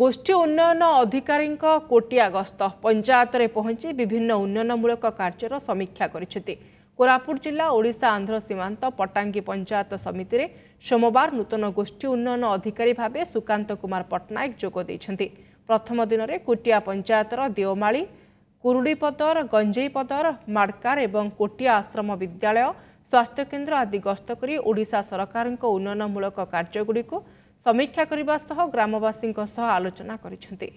ଗୋଷ୍ଠୀ ଉନ୍ନୟନ ଅଧିକାରୀଙ୍କ କୋଟିଆ ଗସ୍ତ ପଞ୍ଚାୟତରେ ପହଞ୍ଚି ବିଭିନ୍ନ ଉନ୍ନୟନମୂଳକ କାର୍ଯ୍ୟର ସମୀକ୍ଷା କରିଛନ୍ତି କୋରାପୁଟ ଜିଲ୍ଲା ଓଡ଼ିଶା ଆନ୍ଧ୍ର ସୀମାନ୍ତ ପଟାଙ୍ଗୀ ପଞ୍ଚାୟତ ସମିତିରେ ସୋମବାର ନୂତନ ଗୋଷ୍ଠୀ ଉନ୍ନୟନ ଅଧିକାରୀ ଭାବେ ସୁକାନ୍ତ କୁମାର ପଟ୍ଟନାୟକ ଯୋଗ ଦେଇଛନ୍ତି ପ୍ରଥମ ଦିନରେ କୋଟିଆ ପଞ୍ଚାୟତର ଦେଓମାଳୀ କୁରୁଡ଼ିପଦର ଗଞ୍ଜେଇପଦର ମାଡ଼କାର ଏବଂ କୋଟିଆ ଆଶ୍ରମ ବିଦ୍ୟାଳୟ ସ୍ୱାସ୍ଥ୍ୟକେନ୍ଦ୍ର ଆଦି ଗସ୍ତ କରି ଓଡ଼ିଶା ସରକାରଙ୍କ ଉନ୍ନୟନମୂଳକ କାର୍ଯ୍ୟଗୁଡ଼ିକୁ ସମୀକ୍ଷା କରିବା ସହ ଗ୍ରାମବାସୀଙ୍କ ସହ ଆଲୋଚନା କରିଛନ୍ତି